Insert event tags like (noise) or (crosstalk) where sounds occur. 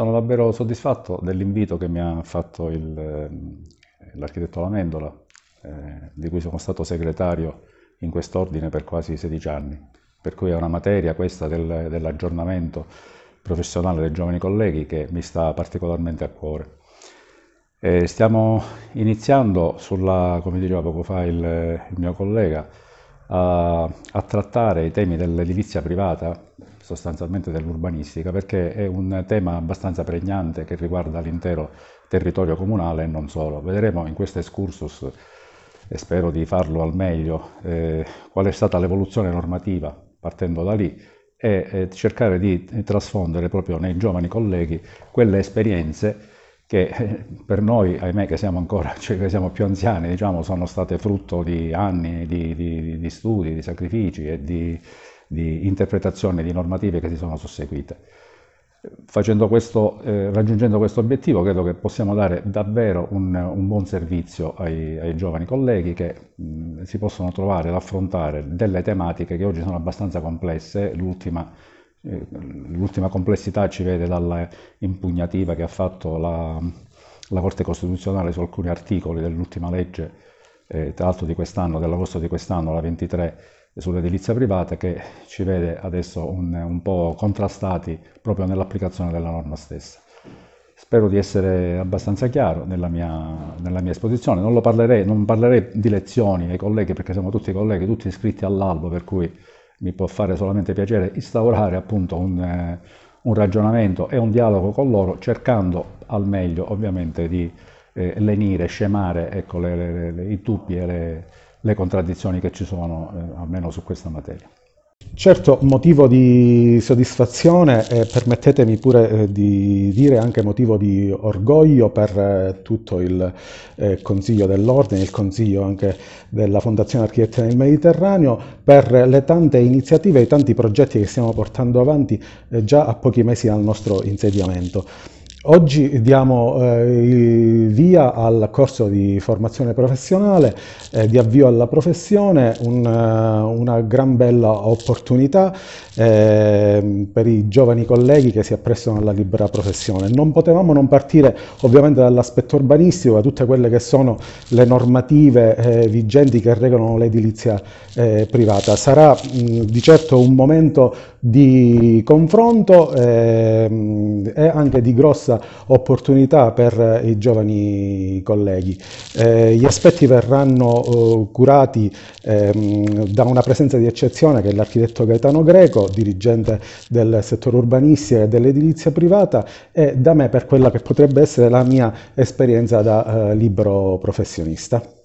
Sono davvero soddisfatto dell'invito che mi ha fatto il, eh, l'architetto Lamendola, eh, di cui sono stato segretario in quest'ordine per quasi 16 anni, per cui è una materia questa del, dell'aggiornamento professionale dei giovani colleghi che mi sta particolarmente a cuore. Eh, stiamo iniziando sulla, come diceva poco fa il, il mio collega, a, a trattare i temi dell'edilizia privata, sostanzialmente dell'urbanistica, perché è un tema abbastanza pregnante che riguarda l'intero territorio comunale e non solo. Vedremo in questo excursus, e spero di farlo al meglio, eh, qual è stata l'evoluzione normativa partendo da lì e cercare di trasfondere proprio nei giovani colleghi quelle esperienze che eh, per noi, ahimè, che siamo ancora, (laughs) cioè che siamo più anziani, diciamo, sono state frutto di anni di, di, di studi, di sacrifici e di, di interpretazione di normative che si sono susseguite. Questo, eh, raggiungendo questo obiettivo credo che possiamo dare davvero un, un buon servizio ai, ai, giovani colleghi che mh, mm, si possono trovare ad affrontare delle tematiche che oggi sono abbastanza complesse, l'ultima eh, l'ultima complessità ci vede dalla impugnativa che ha fatto la, la Corte Costituzionale su alcuni articoli dell'ultima legge, eh, tra l'altro di quest'anno, dell'agosto di quest'anno, la 23 sull'edilizia privata, che ci vede adesso un, un po' contrastati proprio nell'applicazione della norma stessa. Spero di essere abbastanza chiaro nella mia, nella mia esposizione, non, parlerei, non parlerei di lezioni ai colleghi perché siamo tutti colleghi, tutti iscritti all'albo, per cui mi può fare solamente piacere instaurare appunto un, eh, un ragionamento e un dialogo con loro, cercando al meglio ovviamente di eh, lenire, scemare ecco, le, le, le, i dubbi e le, contraddizioni che ci sono, eh, almeno su questa materia. Certo, motivo di soddisfazione e permettetemi pure eh, di dire anche motivo di orgoglio per eh, tutto il eh, Consiglio dell'Ordine, il Consiglio anche della Fondazione Architetti del Mediterraneo, per le tante iniziative e i tanti progetti che stiamo portando avanti già a pochi mesi dal nostro insediamento. Oggi diamo eh, via al corso di formazione professionale, eh, di avvio alla professione, un, eh, una gran bella opportunità eh, per i giovani colleghi che si apprestano alla libera professione. Non potevamo non partire ovviamente dall'aspetto urbanistico, da tutte quelle che sono le normative eh, vigenti che regolano l'edilizia eh, privata. Sarà mh, di certo un momento di confronto ehm, e anche di grossa questa opportunità per eh, i giovani colleghi. Eh, gli aspetti verranno eh, curati ehm, da una presenza di eccezione che è l'architetto Gaetano Greco, dirigente del settore urbanistico e dell'edilizia privata e da me per quella che potrebbe essere la mia esperienza da eh, libero professionista.